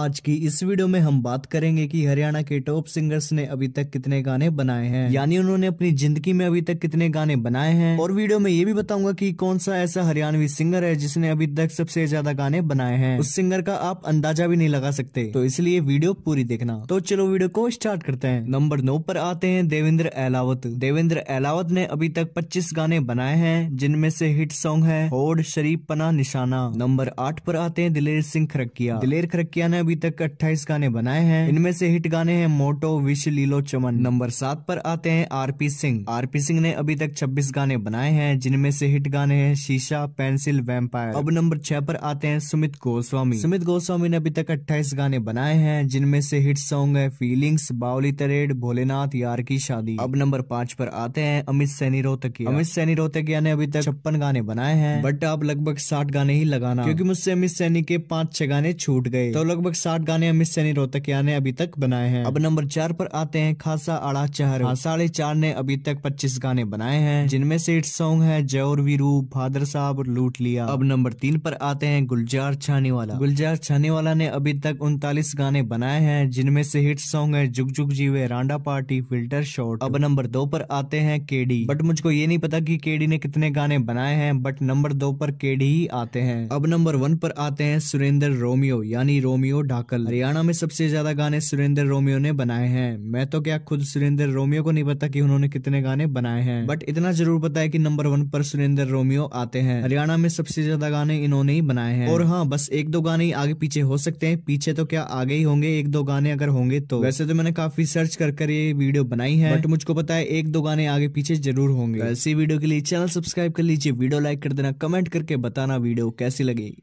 आज की इस वीडियो में हम बात करेंगे कि हरियाणा के टॉप सिंगर्स ने अभी तक कितने गाने बनाए हैं यानी उन्होंने अपनी जिंदगी में अभी तक कितने गाने बनाए हैं और वीडियो में ये भी बताऊंगा कि कौन सा ऐसा हरियाणवी सिंगर है जिसने अभी तक सबसे ज्यादा गाने बनाए हैं उस सिंगर का आप अंदाजा भी नहीं लगा सकते तो इसलिए वीडियो पूरी देखना तो चलो वीडियो को स्टार्ट करते हैं नंबर नौ पर आते हैं देवेंद्र एलावत देवेंद्र एलावत ने अभी तक पच्चीस गाने बनाए हैं जिनमें से हिट सॉन्ग है होड शरीफ पना निशाना नंबर आठ पर आते हैं दिलेर सिंह खरकिया दिलेर खरकिया ने अभी तक 28 गाने बनाए हैं इनमें से हिट गाने हैं मोटो विश लीलो चमन नंबर सात पर आते हैं आरपी सिंह आरपी सिंह ने अभी तक 26 गाने बनाए हैं जिनमें से हिट गाने हैं शीशा पेंसिल वैम्पायर अब नंबर छह पर आते हैं सुमित गोस्वामी सुमित गोस्वामी ने अभी तक अट्ठाईस गाने बनाए हैं जिनमें से हिट सॉन्ग है फीलिंग्स बावली तरेड भोलेनाथ यार की शादी अब नंबर पांच पर आते हैं अमित सैनी रोहतकिया अमित सैनी रोहतकिया ने अभी तक छप्पन गाने बनाए हैं बट आप लगभग साठ गाने ही लगाना क्योंकि मुझसे अमित सैनी के पांच छह गाने छूट गए तो लगभग लगभग साठ गाने अमित सैनी रोहतकिया ने अभी तक बनाए हैं अब नंबर चार पर आते हैं खासा आड़ा चहर साढ़े चार ने अभी तक पच्चीस गाने बनाए हैं जिनमें से इट सॉन्ग है जयर वीरू फादर साहब और लूट लिया अब नंबर तीन पर आते हैं गुलजार छाने वाला गुलजार छाने वाला ने अभी तक उनतालीस गाने बनाए हैं जिनमें से हिट सॉन्ग है जुग जुग जीवे रांडा पार्टी फिल्टर शॉट अब नंबर दो पर आते हैं केडी बट मुझको ये नहीं पता कि केडी ने कितने गाने बनाए हैं बट नंबर दो पर केडी ही आते हैं अब नंबर वन पर आते हैं सुरेंद्र रोमियो यानी रोमियो डाकल हरियाणा में सबसे ज्यादा गाने सुरेंद्र रोमियो ने बनाए हैं मैं तो क्या खुद सुरेंद्र रोमियो को नहीं पता कि उन्होंने कितने गाने बनाए हैं बट इतना जरूर पता है कि नंबर वन पर सुरेंद्र रोमियो आते हैं हरियाणा में सबसे ज्यादा गाने इन्होंने ही बनाए हैं और हाँ बस एक दो गाने ही आगे पीछे हो सकते हैं पीछे तो क्या आगे ही होंगे एक दो गाने अगर होंगे तो वैसे तो मैंने काफी सर्च कर कर ये वीडियो बनाई है बट मुझको पता है एक दो गाने आगे पीछे जरूर होंगे तो ऐसी वीडियो के लिए चैनल सब्सक्राइब कर लीजिए वीडियो लाइक कर देना कमेंट करके बताना वीडियो कैसी लगेगी